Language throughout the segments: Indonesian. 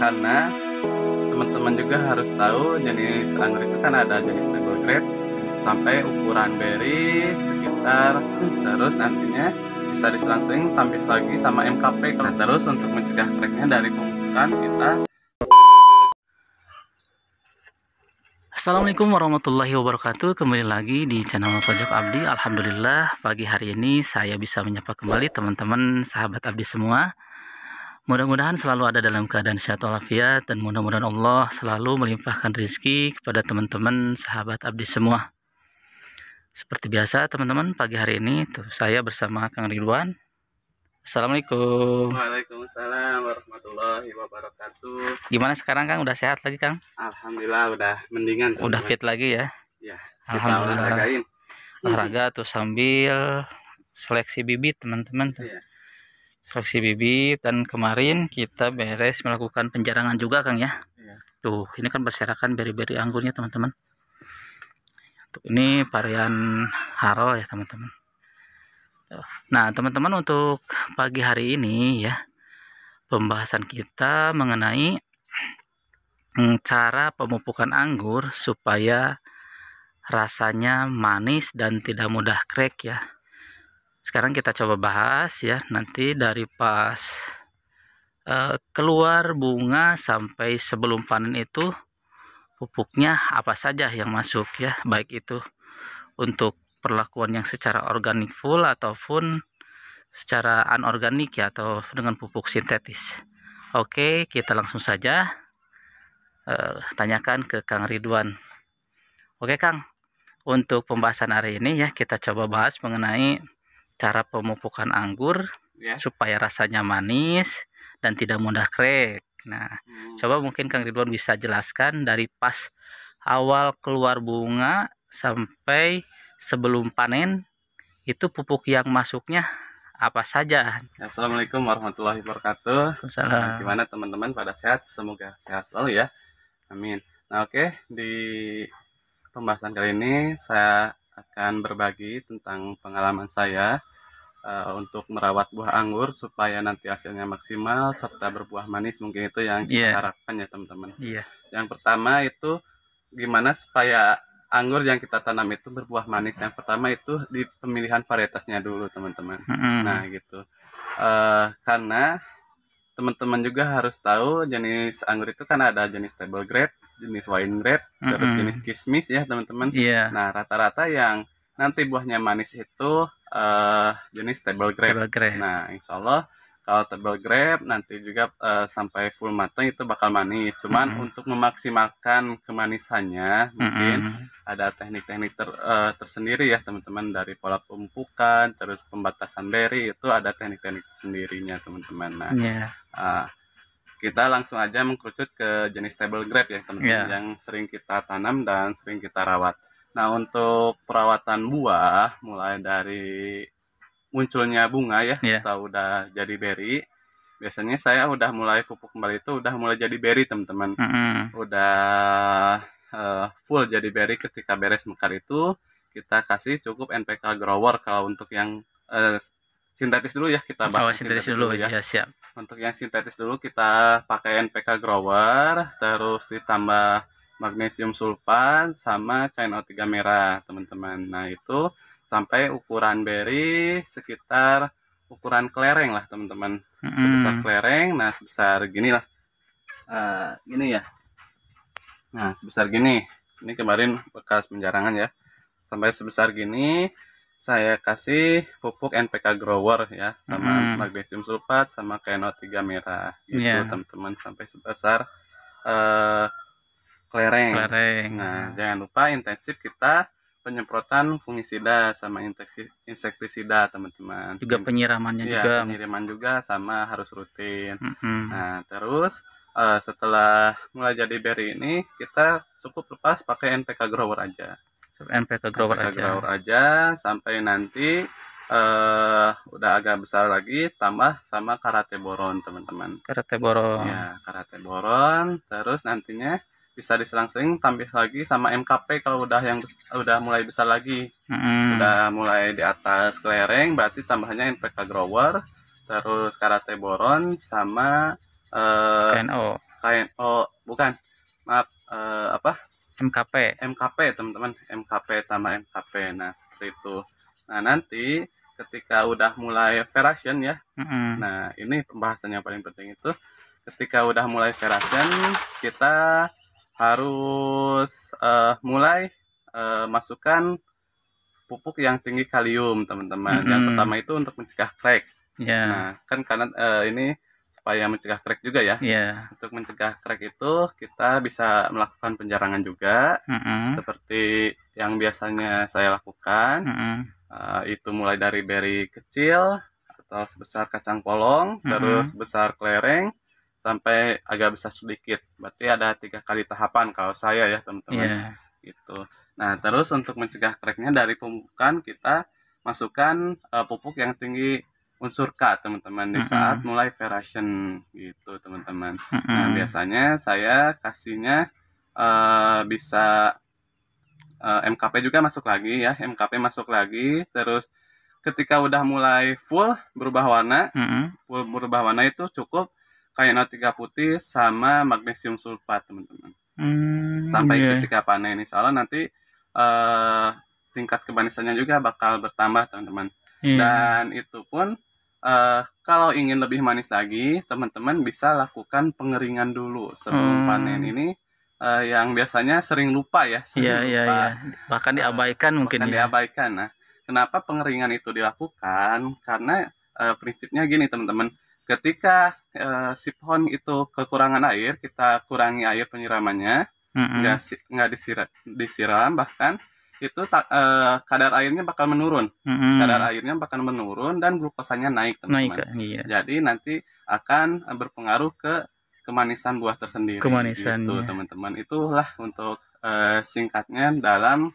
karena teman-teman juga harus tahu jenis anggur itu kan ada jenis single grape sampai ukuran berry sekitar terus nantinya bisa diselangsing tampil lagi sama MKP kalau nah, terus untuk mencegah treknya dari pembukaan kita Assalamualaikum warahmatullahi wabarakatuh Kembali lagi di channel Pojok Abdi Alhamdulillah pagi hari ini saya bisa menyapa kembali teman-teman sahabat Abdi semua Mudah-mudahan selalu ada dalam keadaan sehat walafiat dan mudah-mudahan Allah selalu melimpahkan rizki kepada teman-teman sahabat abdi semua. Seperti biasa teman-teman pagi hari ini tuh saya bersama Kang Ridwan. Assalamualaikum. Waalaikumsalam warahmatullahi wabarakatuh. Gimana sekarang Kang? Udah sehat lagi Kang? Alhamdulillah udah mendingan. Teman Udah fit lagi ya? Ya. Alhamdulillah. Olahraga tuh sambil seleksi bibit teman-teman. Tuh. Ya koleksi bibit dan kemarin kita beres melakukan penjarangan juga Kang ya. ya. Tuh, ini kan berserakan beri-beri anggurnya teman-teman. Ini varian Haro ya teman-teman. Nah teman-teman untuk pagi hari ini ya pembahasan kita mengenai mm, cara pemupukan anggur supaya rasanya manis dan tidak mudah krek ya sekarang kita coba bahas ya nanti dari pas uh, keluar bunga sampai sebelum panen itu pupuknya apa saja yang masuk ya baik itu untuk perlakuan yang secara organik full ataupun secara anorganik ya atau dengan pupuk sintetis. Oke, kita langsung saja uh, tanyakan ke Kang Ridwan. Oke, Kang. Untuk pembahasan hari ini ya kita coba bahas mengenai cara pemupukan anggur ya. supaya rasanya manis dan tidak mudah krek. Nah, hmm. coba mungkin Kang Ridwan bisa jelaskan dari pas awal keluar bunga sampai sebelum panen itu pupuk yang masuknya apa saja. Assalamualaikum warahmatullahi wabarakatuh. Nah, gimana teman-teman pada sehat? Semoga sehat selalu ya. Amin. Nah, oke okay. di pembahasan kali ini saya akan berbagi tentang pengalaman saya uh, untuk merawat buah anggur supaya nanti hasilnya maksimal serta berbuah manis mungkin itu yang kita yeah. harapkan ya teman-teman. Yeah. Yang pertama itu gimana supaya anggur yang kita tanam itu berbuah manis. Yang pertama itu di pemilihan varietasnya dulu teman-teman. Mm -hmm. Nah gitu. Uh, karena teman-teman juga harus tahu jenis anggur itu kan ada jenis table grape, jenis wine grape, mm -hmm. terus jenis kismis ya teman-teman. Yeah. Nah rata-rata yang nanti buahnya manis itu uh, jenis table grape. Table grape. Nah, insya Allah kalau table grape nanti juga uh, sampai full matang itu bakal manis. Cuman mm -hmm. untuk memaksimalkan kemanisannya mungkin mm -hmm. ada teknik-teknik ter, uh, tersendiri ya teman-teman dari pola pemupukan terus pembatasan berry itu ada teknik-teknik sendirinya teman-teman. Nah, yeah. Iya. uh, kita langsung aja mengkerucut ke jenis table grape ya teman-teman yeah. yang sering kita tanam dan sering kita rawat. Nah, untuk perawatan buah mulai dari munculnya bunga ya yeah. atau udah jadi beri, biasanya saya udah mulai pupuk kembali itu udah mulai jadi beri, teman-teman. Mm -hmm. Udah uh, full jadi beri ketika beres mekar itu kita kasih cukup NPK grower kalau untuk yang uh, sintetis dulu ya kita bahas. Oh, sintetis, sintetis dulu ya. ya. siap. Untuk yang sintetis dulu kita pakai NPK grower terus ditambah magnesium sulfat sama CNO3 merah teman-teman nah itu sampai ukuran berry sekitar ukuran kelereng lah teman-teman sebesar kelereng nah sebesar gini lah uh, gini ya nah sebesar gini ini kemarin bekas penjarangan ya sampai sebesar gini saya kasih pupuk NPK grower ya sama mm magnesium sulfat sama KNO3 merah itu yeah. teman-teman sampai sebesar uh, kelereng. kelereng. Nah, jangan lupa intensif kita penyemprotan fungisida sama insektisida teman-teman. Juga penyiramannya ya, juga. Penyiraman juga sama harus rutin. -hmm. Nah, terus uh, setelah mulai jadi berry ini kita cukup lepas pakai NPK grower aja. NPK grower NPK aja. grower aja sampai nanti uh, udah agak besar lagi tambah sama karate boron teman-teman karate boron ya karate boron terus nantinya bisa diselang-seling tambah lagi sama MKP kalau udah yang udah mulai besar lagi hmm. udah mulai di atas kelereng berarti tambahannya NPK grower terus karate boron sama uh, eh, KNO KNO bukan maaf uh, apa MKP MKP teman-teman MKP sama MKP nah itu nah nanti ketika udah mulai version ya hmm nah ini pembahasan yang paling penting itu ketika udah mulai version kita harus uh, mulai uh, masukkan pupuk yang tinggi kalium teman-teman. Hmm. Yang pertama itu untuk mencegah crack. Yeah. Nah kan karena uh, ini supaya mencegah crack juga ya. Yeah. Untuk mencegah crack itu kita bisa melakukan penjarangan juga, mm -hmm. seperti yang biasanya saya lakukan. Mm -hmm. uh, itu mulai dari beri kecil atau sebesar kacang polong, mm -hmm. terus sebesar kelereng, sampai agak bisa sedikit. Berarti ada tiga kali tahapan kalau saya ya teman-teman. Yeah. Gitu. Nah terus untuk mencegah cracknya dari pembukaan kita masukkan uh, pupuk yang tinggi unsur K teman-teman di saat mm -hmm. mulai variation gitu teman-teman. Mm -hmm. Nah biasanya saya kasihnya uh, bisa uh, eh, MKP juga masuk lagi ya MKP masuk lagi terus ketika udah mulai full berubah warna mm -hmm. full berubah warna itu cukup kayak tiga putih sama magnesium sulfat teman-teman hmm, sampai yeah. ketika panen ini soalnya nanti uh, tingkat kemanisannya juga bakal bertambah teman-teman yeah. dan itu pun uh, kalau ingin lebih manis lagi teman-teman bisa lakukan pengeringan dulu sebelum hmm. panen ini uh, yang biasanya sering lupa ya. Sering yeah, iya, lupa. Yeah, yeah. Bahkan diabaikan uh, mungkin. Bahkan ya. diabaikan. Nah, kenapa pengeringan itu dilakukan? Karena uh, prinsipnya gini teman-teman, ketika uh, si pohon itu kekurangan air kita kurangi air penyiramannya nggak mm -hmm. nggak disiram disiram bahkan itu tak, uh, eh, kadar airnya bakal menurun mm -hmm. kadar airnya bakal menurun dan glukosanya naik teman-teman naik, iya. jadi nanti akan berpengaruh ke kemanisan buah tersendiri kemanisan gitu, teman-teman itulah untuk uh, singkatnya dalam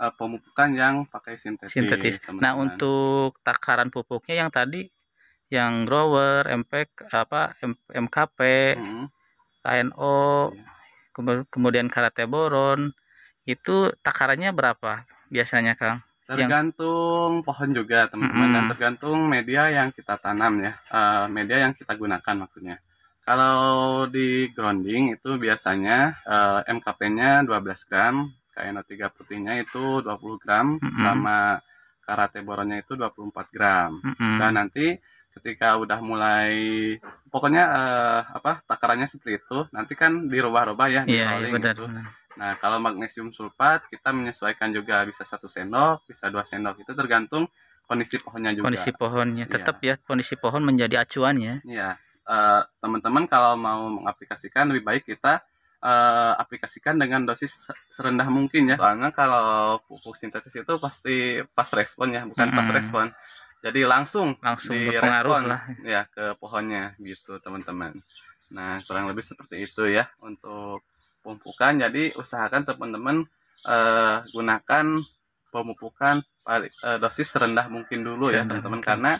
uh, pemupukan yang pakai sintetis, sintetis. Teman -teman. nah untuk takaran pupuknya yang tadi yang grower, MPK apa M, MKP, hmm. KNO, yeah. Iya. kemudian karate boron itu takarannya berapa biasanya Kang? Tergantung yang... pohon juga teman-teman -hmm. dan tergantung media yang kita tanam ya, uh, media yang kita gunakan maksudnya. Kalau di grounding itu biasanya uh, eh, MKP-nya 12 gram, KNO3 putihnya itu 20 gram, mm -hmm. sama karate boronnya itu 24 gram. Mm -hmm. Dan nanti ketika udah mulai pokoknya uh, apa takarannya seperti itu nanti kan dirubah-rubah ya yeah, iya, di iya, gitu. nah kalau magnesium sulfat kita menyesuaikan juga bisa satu sendok bisa dua sendok itu tergantung kondisi pohonnya juga kondisi pohonnya iya. tetap yeah. ya kondisi pohon menjadi acuannya ya yeah. Iya, uh, teman-teman kalau mau mengaplikasikan lebih baik kita uh, aplikasikan dengan dosis serendah mungkin ya. Soalnya kalau pupuk sintetis itu pasti pas respon ya, bukan mm -hmm. pas respon jadi langsung langsung berpengaruh lah ya ke pohonnya gitu teman-teman nah kurang lebih seperti itu ya untuk pemupukan jadi usahakan teman-teman eh, gunakan pemupukan eh, dosis rendah mungkin dulu ya teman-teman karena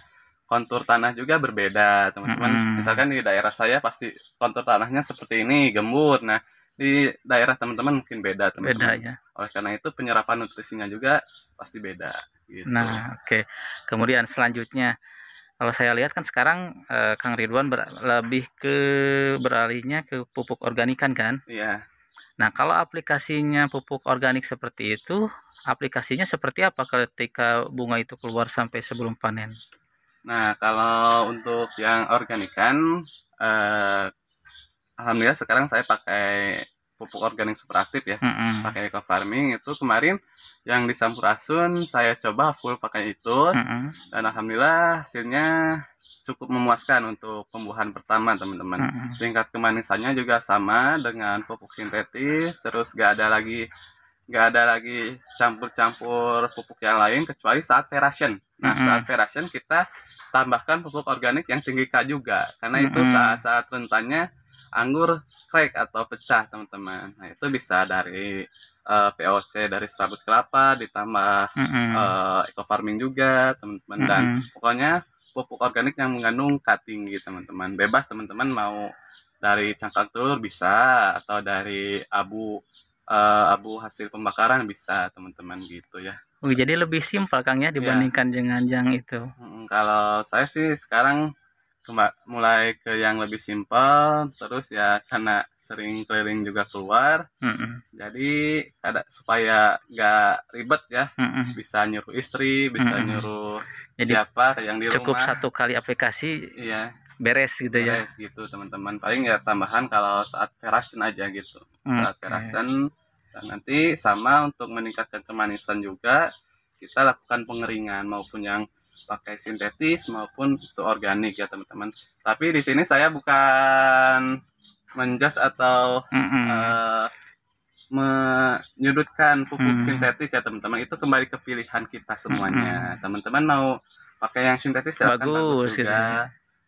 kontur tanah juga berbeda teman-teman mm -hmm. misalkan di daerah saya pasti kontur tanahnya seperti ini gembur nah di daerah teman-teman mungkin beda teman-teman. Beda ya. Oleh karena itu penyerapan nutrisinya juga pasti beda. Gitu. Nah, oke. Okay. Kemudian selanjutnya kalau saya lihat kan sekarang eh, Kang Ridwan ber lebih ke beralihnya ke pupuk organikan kan? Iya. Nah, kalau aplikasinya pupuk organik seperti itu, aplikasinya seperti apa ketika bunga itu keluar sampai sebelum panen? Nah, kalau untuk yang organikan eh, alhamdulillah sekarang saya pakai pupuk organik super aktif ya mm -hmm. pakai eco farming itu kemarin yang di Sampurasun saya coba full pakai itu mm -hmm. dan alhamdulillah hasilnya cukup memuaskan untuk pembuahan pertama teman-teman mm -hmm. tingkat kemanisannya juga sama dengan pupuk sintetis terus gak ada lagi gak ada lagi campur-campur pupuk yang lain kecuali saat veration. Nah, mm -hmm. saat veration kita tambahkan pupuk organik yang tinggi K juga karena mm -hmm. itu saat-saat rentannya anggur crack atau pecah teman-teman nah itu bisa dari uh, eh, POC dari serabut kelapa ditambah mm -hmm. uh, eh, eco farming juga teman-teman mm -hmm. dan pokoknya pupuk organik yang mengandung K tinggi teman-teman bebas teman-teman mau dari cangkang telur bisa atau dari abu uh, abu hasil pembakaran bisa teman-teman gitu ya Oh, jadi lebih simpel Kang ya iya. dibandingkan yeah. dengan yang itu. kalau saya sih sekarang mulai ke yang lebih simpel terus ya karena sering keliling juga keluar mm hmm jadi ada supaya gak ribet ya mm hmm bisa nyuruh istri bisa mm hmm nyuruh jadi, siapa yang di rumah cukup satu kali aplikasi iya beres gitu ya. beres, ya gitu teman-teman paling ya tambahan kalau saat kerasan aja gitu mm, saat kerasan dan nanti sama untuk meningkatkan kemanisan juga kita lakukan pengeringan maupun yang pakai sintetis maupun itu organik ya teman-teman. Tapi di sini saya bukan menjas atau mm -hmm. uh, menyudutkan pupuk -hmm. sintetis ya teman-teman. Itu kembali ke pilihan kita semuanya. Teman-teman mau pakai yang sintetis ya, bagus, bagus juga. Gitu. Ya.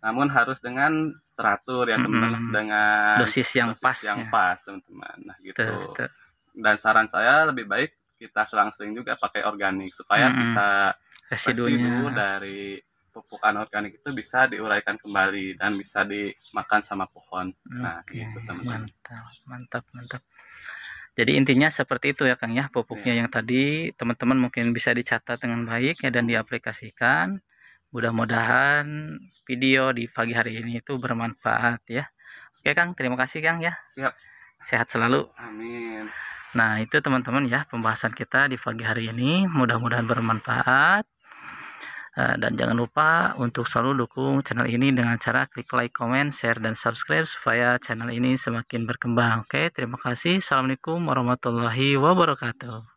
Namun harus dengan teratur ya teman-teman dengan dosis yang dosis pas yang ya. pas teman-teman. Nah gitu. Tuh, tuh. Dan saran saya lebih baik kita selang-seling juga pakai organik supaya mm -hmm. sisa residu dari pupuk anorganik itu bisa diuraikan kembali dan bisa dimakan sama pohon. Nah, Oke, Nah, gitu teman-teman. Mantap, mantap, mantap. Jadi intinya seperti itu ya Kang ya, pupuknya ya. yang tadi teman-teman mungkin bisa dicatat dengan baik ya dan hmm. diaplikasikan. Mudah-mudahan video di pagi hari ini itu bermanfaat ya. Oke Kang, terima kasih Kang ya. Siap. Sehat selalu. Amin. Nah, itu teman-teman ya pembahasan kita di pagi hari ini. Mudah-mudahan bermanfaat. Eh, dan jangan lupa untuk selalu dukung channel ini dengan cara klik like, comment, share, dan subscribe supaya channel ini semakin berkembang. Oke, terima kasih. Assalamualaikum warahmatullahi wabarakatuh.